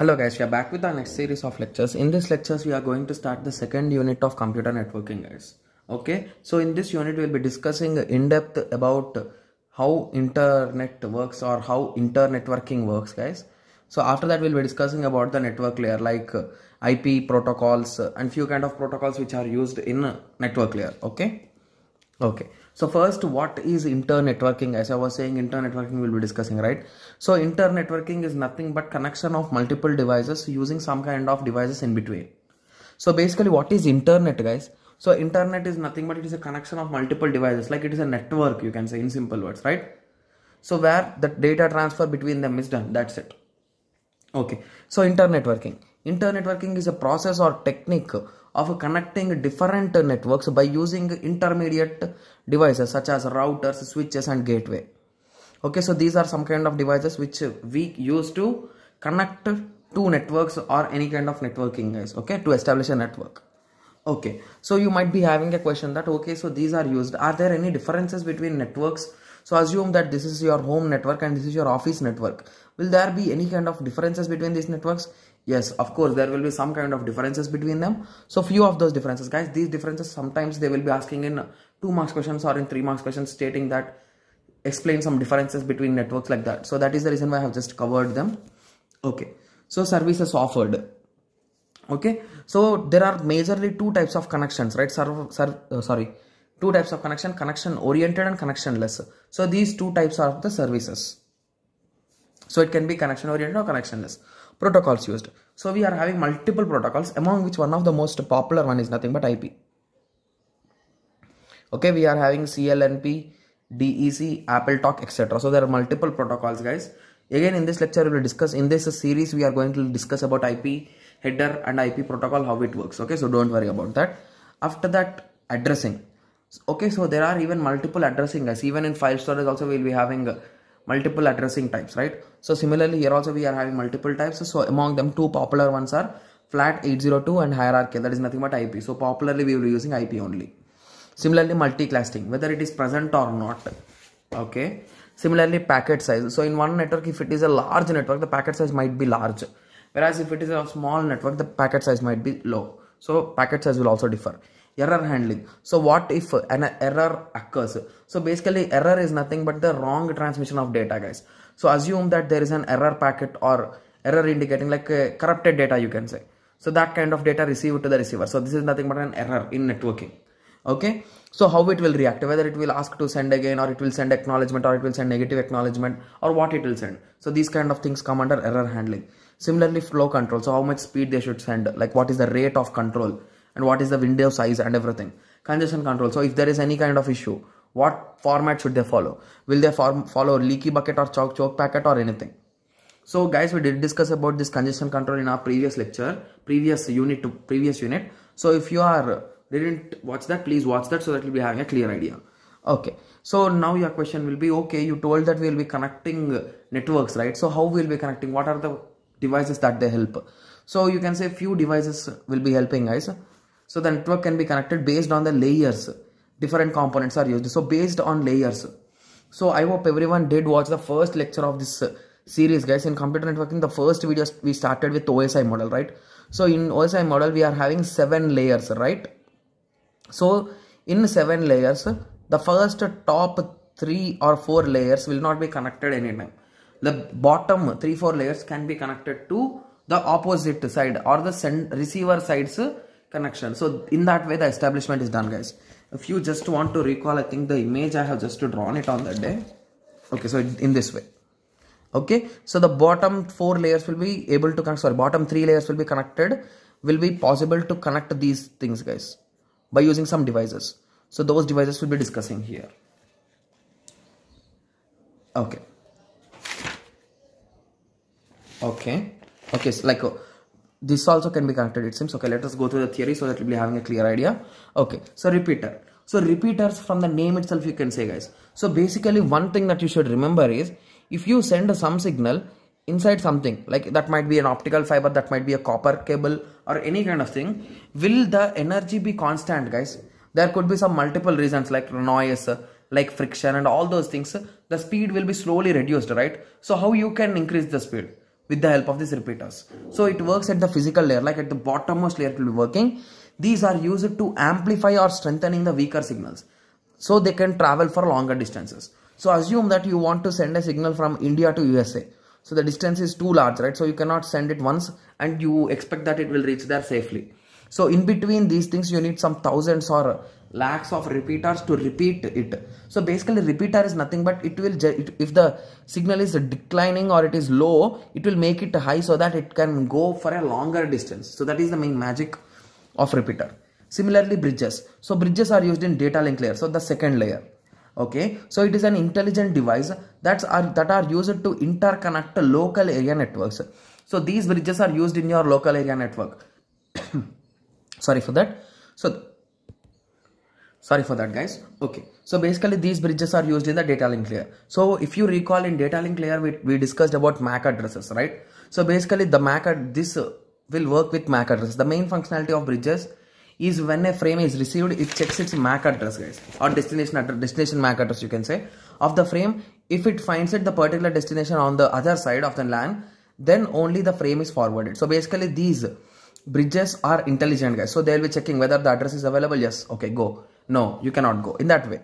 Hello guys, we are back with our next series of lectures. In this lectures, we are going to start the second unit of computer networking guys. Okay, so in this unit, we'll be discussing in depth about how internet works or how networking works guys. So after that, we'll be discussing about the network layer like IP protocols and few kind of protocols which are used in network layer. Okay, okay. So first, what is internetworking? As I was saying, internetworking we'll be discussing, right? So internetworking is nothing but connection of multiple devices using some kind of devices in between. So basically, what is internet, guys? So internet is nothing but it is a connection of multiple devices, like it is a network, you can say in simple words, right? So where the data transfer between them is done, that's it. Okay, so internetworking. Internetworking is a process or technique of connecting different networks by using intermediate devices such as routers, switches and gateway. Okay, so these are some kind of devices which we use to connect two networks or any kind of networking guys, okay, to establish a network. Okay, so you might be having a question that, okay, so these are used. Are there any differences between networks? So assume that this is your home network and this is your office network. Will there be any kind of differences between these networks? yes of course there will be some kind of differences between them so few of those differences guys these differences sometimes they will be asking in two marks questions or in three marks questions stating that explain some differences between networks like that so that is the reason why i have just covered them okay so services offered okay so there are majorly two types of connections right sir, sir uh, sorry two types of connection connection oriented and connectionless so these two types are the services so it can be connection oriented or connectionless protocols used. So we are having multiple protocols among which one of the most popular one is nothing but IP. Okay, we are having CLNP, DEC, Apple Talk, etc. So there are multiple protocols guys. Again in this lecture we will discuss, in this series we are going to discuss about IP header and IP protocol, how it works. Okay, so don't worry about that. After that, addressing okay so there are even multiple addressing guys even in file storage also we'll be having multiple addressing types, right? So similarly, here also we are having multiple types. So among them, two popular ones are flat 802 and hierarchical. That is nothing but IP. So popularly, we will be using IP only. Similarly, multicasting, whether it is present or not. Okay. Similarly, packet size. So in one network, if it is a large network, the packet size might be large. Whereas if it is a small network, the packet size might be low. So packet size will also differ error handling so what if an error occurs so basically error is nothing but the wrong transmission of data guys so assume that there is an error packet or error indicating like corrupted data you can say so that kind of data received to the receiver so this is nothing but an error in networking okay so how it will react whether it will ask to send again or it will send acknowledgement or it will send negative acknowledgement or what it will send so these kind of things come under error handling similarly flow control so how much speed they should send like what is the rate of control and what is the window size and everything congestion control so if there is any kind of issue what format should they follow will they follow leaky bucket or chalk chalk packet or anything so guys we did discuss about this congestion control in our previous lecture previous unit to previous unit so if you are didn't watch that please watch that so that you'll be having a clear idea okay so now your question will be okay you told that we'll be connecting networks right so how we'll be connecting what are the devices that they help so you can say few devices will be helping guys so the network can be connected based on the layers. Different components are used. So based on layers. So I hope everyone did watch the first lecture of this uh, series guys. In computer networking the first video we started with OSI model right. So in OSI model we are having 7 layers right. So in 7 layers the first top 3 or 4 layers will not be connected anytime. The bottom 3-4 layers can be connected to the opposite side or the receiver sides connection. So in that way the establishment is done guys. If you just want to recall I think the image I have just drawn it on that day. Okay so in this way. Okay so the bottom four layers will be able to connect sorry bottom three layers will be connected will be possible to connect these things guys by using some devices. So those devices will be discussing here. Okay. Okay. Okay. So like this also can be connected it seems okay let us go through the theory so that we'll be having a clear idea okay so repeater so repeaters from the name itself you can say guys so basically one thing that you should remember is if you send some signal inside something like that might be an optical fiber that might be a copper cable or any kind of thing will the energy be constant guys there could be some multiple reasons like noise like friction and all those things the speed will be slowly reduced right so how you can increase the speed with the help of these repeaters. So it works at the physical layer like at the bottommost layer it will be working. These are used to amplify or strengthening the weaker signals. So they can travel for longer distances. So assume that you want to send a signal from India to USA. So the distance is too large, right? So you cannot send it once and you expect that it will reach there safely. So in between these things, you need some thousands or lakhs of repeaters to repeat it so basically repeater is nothing but it will it, if the signal is declining or it is low it will make it high so that it can go for a longer distance so that is the main magic of repeater similarly bridges so bridges are used in data link layer so the second layer okay so it is an intelligent device that's are that are used to interconnect local area networks so these bridges are used in your local area network sorry for that so sorry for that guys okay so basically these bridges are used in the data link layer so if you recall in data link layer we, we discussed about mac addresses right so basically the mac this will work with mac address the main functionality of bridges is when a frame is received it checks its mac address guys or destination address destination mac address you can say of the frame if it finds it the particular destination on the other side of the lan then only the frame is forwarded so basically these bridges are intelligent guys so they'll be checking whether the address is available yes okay go no, you cannot go in that way.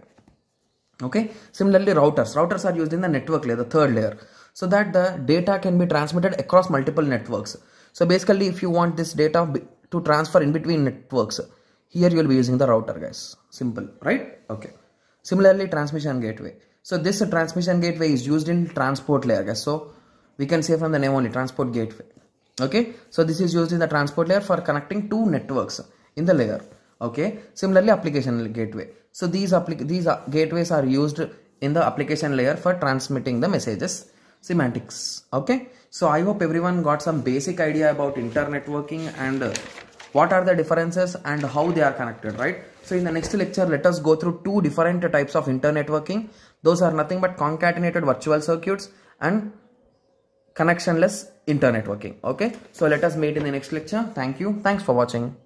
Okay. Similarly, routers. Routers are used in the network layer, the third layer, so that the data can be transmitted across multiple networks. So basically, if you want this data to transfer in between networks, here you will be using the router guys. Simple, right? Okay. Similarly, transmission gateway. So this transmission gateway is used in transport layer guys. So we can say from the name only transport gateway okay so this is used in the transport layer for connecting two networks in the layer okay similarly application gateway so these these are gateways are used in the application layer for transmitting the messages semantics okay so i hope everyone got some basic idea about internetworking and uh, what are the differences and how they are connected right so in the next lecture let us go through two different types of internetworking those are nothing but concatenated virtual circuits and connectionless internetworking okay so let us meet in the next lecture thank you thanks for watching